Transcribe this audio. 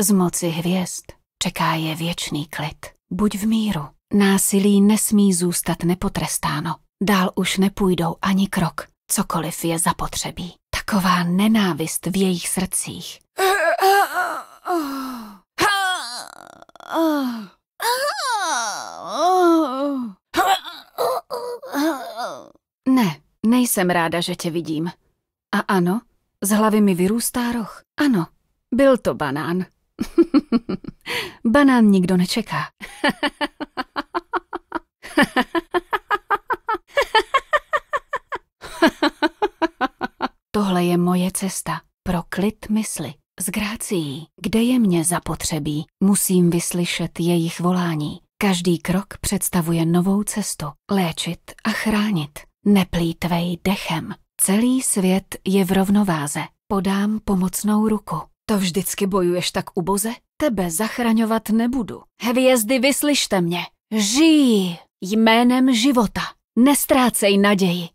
Z moci hvězd čeká je věčný klid. Buď v míru. Násilí nesmí zůstat nepotrestáno. Dál už nepůjdou ani krok, cokoliv je zapotřebí. Taková nenávist v jejich srdcích. Ne, nejsem ráda, že tě vidím. A ano, z hlavy mi vyrůstá roh. Ano, byl to banán. Banán nikdo nečeká. Tohle je moje cesta pro klid mysli. S grácií, kde je mě zapotřebí, musím vyslyšet jejich volání. Každý krok představuje novou cestu. Léčit a chránit. Neplítvej dechem. Celý svět je v rovnováze. Podám pomocnou ruku. To vždycky bojuješ tak uboze? Tebe zachraňovat nebudu. Hvězdy, vyslyšte mě. Žij jménem života. Nestrácej naději.